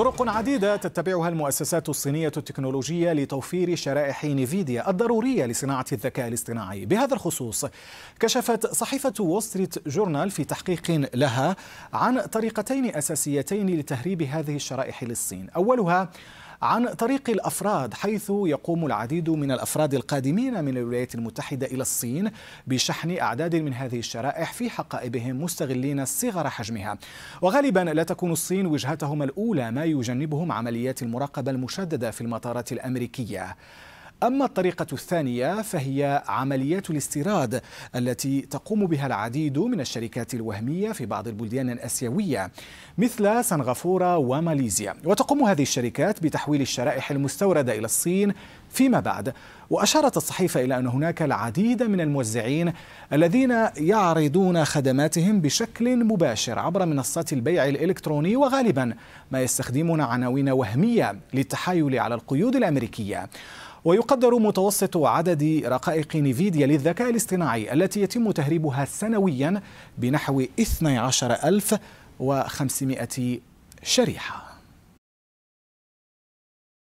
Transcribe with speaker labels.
Speaker 1: طرق عديدة تتبعها المؤسسات الصينية التكنولوجية لتوفير شرائح نيفيديا الضرورية لصناعة الذكاء الاصطناعي بهذا الخصوص كشفت صحيفة وول ستريت جورنال في تحقيق لها عن طريقتين أساسيتين لتهريب هذه الشرائح للصين أولها عن طريق الافراد حيث يقوم العديد من الافراد القادمين من الولايات المتحده الى الصين بشحن اعداد من هذه الشرائح في حقائبهم مستغلين صغر حجمها وغالبا لا تكون الصين وجهتهم الاولى ما يجنبهم عمليات المراقبه المشدده في المطارات الامريكيه أما الطريقة الثانية فهي عمليات الاستيراد التي تقوم بها العديد من الشركات الوهمية في بعض البلدان الآسيوية مثل سنغافورة وماليزيا وتقوم هذه الشركات بتحويل الشرائح المستوردة إلى الصين فيما بعد وأشارت الصحيفة إلى أن هناك العديد من الموزعين الذين يعرضون خدماتهم بشكل مباشر عبر منصات البيع الإلكتروني وغالبا ما يستخدمون عناوين وهمية للتحايل على القيود الأمريكية ويقدر متوسط عدد رقائق نيفيديا للذكاء الاصطناعي التي يتم تهريبها سنويا بنحو 12500 شريحه